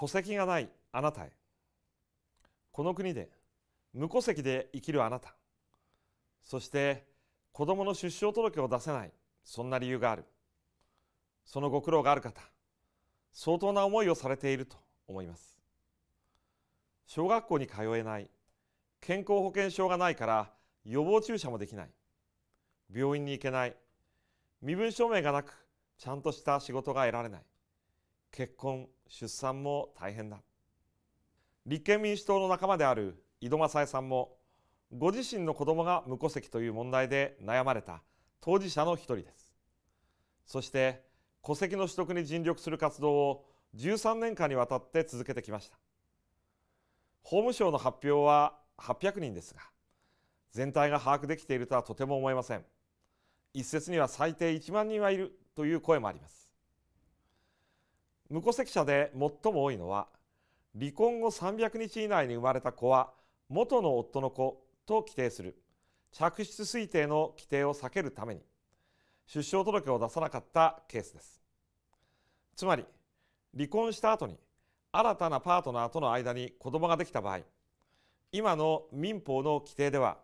戸籍がないあなたへこの国で無戸籍で生きるあなたそして子供の出生届を出せないそんな理由があるそのご苦労がある方相当な思いをされていると思います小学校に通えない健康保険証がないから予防注射もできない病院に行けない身分証明がなくちゃんとした仕事が得られない結婚出産も大変だ立憲民主党の仲間である井戸正恵さんもご自身の子供が無戸籍という問題で悩まれた当事者の一人ですそして戸籍の取得に尽力する活動を13年間にわたって続けてきました法務省の発表は800人ですが全体が把握できているとはとても思えません一説には最低1万人はいるという声もあります無戸籍者で最も多いのは離婚後300日以内に生まれた子は元の夫の子と規定する嫡出推定の規定を避けるために出生届を出さなかったケースですつまり離婚した後に新たなパートナーとの間に子供ができた場合今の民法の規定では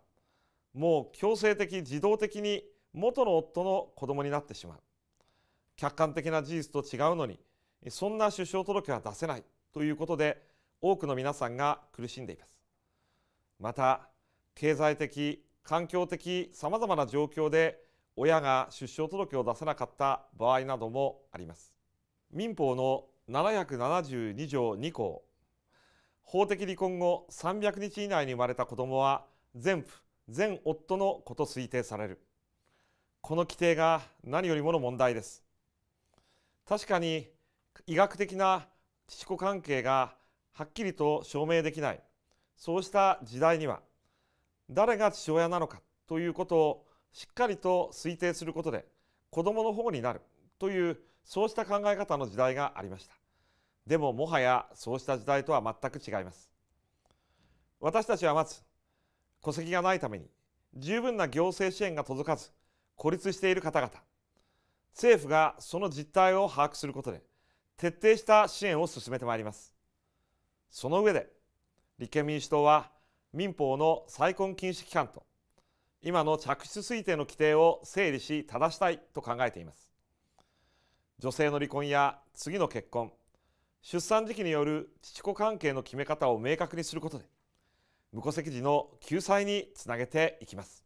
もう強制的自動的に元の夫の子供になってしまう客観的な事実と違うのにそんな首相届は出せないということで多くの皆さんが苦しんでいますまた経済的環境的さまざまな状況で親が出生届を出せなかった場合などもあります民法の772条2項法的離婚後300日以内に生まれた子どもは全夫全夫の子と推定されるこの規定が何よりもの問題です確かに医学的な父子関係がはっきりと証明できないそうした時代には誰が父親なのかということをしっかりと推定することで子どもの護になるというそうした考え方の時代がありましたでももはやそうした時代とは全く違います私たちはまず戸籍がないために十分な行政支援が届かず孤立している方々政府がその実態を把握することで徹底した支援を進めてまいりますその上で立憲民主党は民法の再婚禁止期間と今の嫡出推定の規定を整理し正したいと考えています女性の離婚や次の結婚出産時期による父子関係の決め方を明確にすることで無戸籍時の救済につなげていきます